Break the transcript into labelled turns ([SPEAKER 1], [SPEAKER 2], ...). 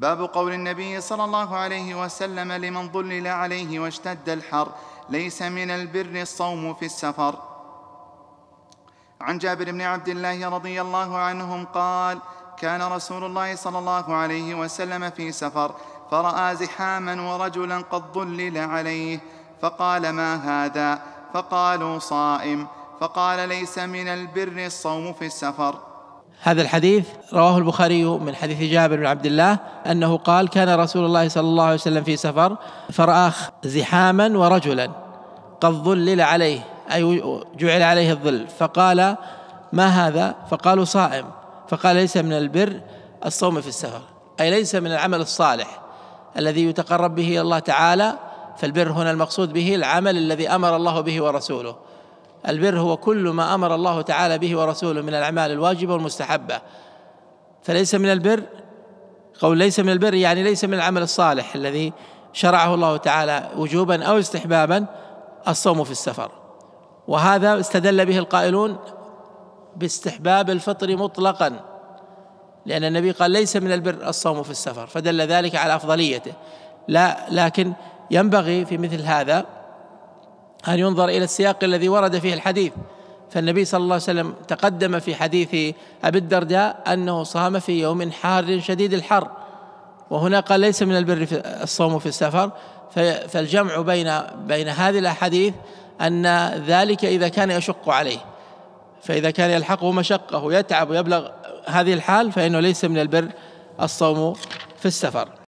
[SPEAKER 1] باب قول النبي صلى الله عليه وسلم لمن ضلل عليه واشتد الحر ليس من البر الصوم في السفر عن جابر بن عبد الله رضي الله عنهم قال كان رسول الله صلى الله عليه وسلم في سفر فراى زحاما ورجلا قد ضلل عليه فقال ما هذا فقالوا صائم فقال ليس من البر الصوم في السفر
[SPEAKER 2] هذا الحديث رواه البخاري من حديث جابر بن عبد الله انه قال كان رسول الله صلى الله عليه وسلم في سفر فراى زحاما ورجلا قد ظلل عليه اي جعل عليه الظل فقال ما هذا؟ فقالوا صائم فقال ليس من البر الصوم في السفر اي ليس من العمل الصالح الذي يتقرب به الى الله تعالى فالبر هنا المقصود به العمل الذي امر الله به ورسوله البر هو كل ما امر الله تعالى به ورسوله من الاعمال الواجبه والمستحبه فليس من البر قول ليس من البر يعني ليس من العمل الصالح الذي شرعه الله تعالى وجوبا او استحبابا الصوم في السفر وهذا استدل به القائلون باستحباب الفطر مطلقا لأن النبي قال ليس من البر الصوم في السفر فدل ذلك على أفضليته لا لكن ينبغي في مثل هذا أن ينظر إلى السياق الذي ورد فيه الحديث فالنبي صلى الله عليه وسلم تقدم في حديث أبي الدرداء أنه صام في يوم حار شديد الحر وهنا قال ليس من البر في الصوم في السفر فالجمع بين بين هذه الأحاديث أن ذلك إذا كان يشق عليه فإذا كان يلحقه مشقة يتعب ويبلغ هذه الحال فإنه ليس من البر الصوم في السفر